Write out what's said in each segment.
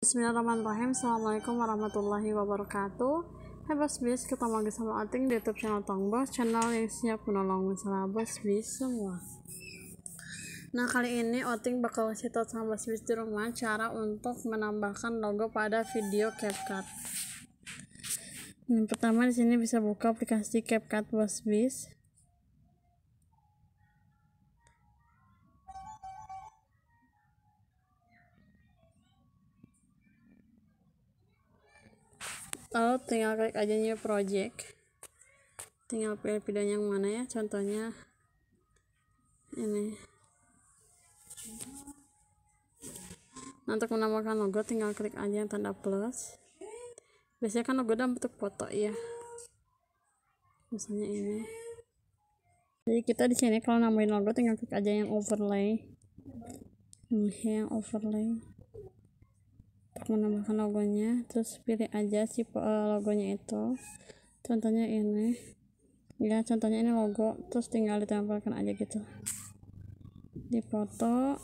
Bismillahirrahmanirrahim Assalamualaikum warahmatullahi wabarakatuh Hai Bos Bis, ketemu lagi sama Ating di YouTube channel Tong Bos Channel yang siap menolong masalah Bos Bis semua Nah kali ini Oting bakal kasih tau sama Bos Bis di rumah Cara untuk menambahkan logo pada video CapCut Yang pertama di sini bisa buka aplikasi CapCut Bos Bis lalu oh, tinggal klik aja new project tinggal pilih-pilih yang mana ya contohnya ini nah untuk menambahkan logo tinggal klik aja yang tanda plus biasanya kan logo dalam bentuk foto ya misalnya ini jadi kita di sini kalau nambahin logo tinggal klik aja yang overlay ini yang overlay menambahkan logonya terus pilih aja si eh, logonya itu contohnya ini ya contohnya ini logo terus tinggal ditampilkan aja gitu di foto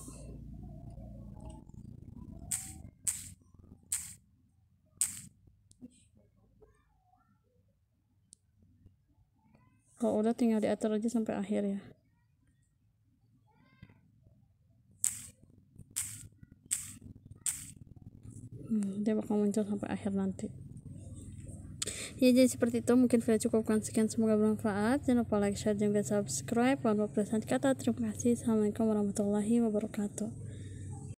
kalau oh, udah tinggal diatur aja sampai akhir ya Hmm, dia bakal muncul sampai akhir nanti ya jadi seperti itu mungkin video cukupkan sekian semoga bermanfaat jangan lupa like share dan subscribe mohon pesan kata terima kasih assalamualaikum warahmatullahi wabarakatuh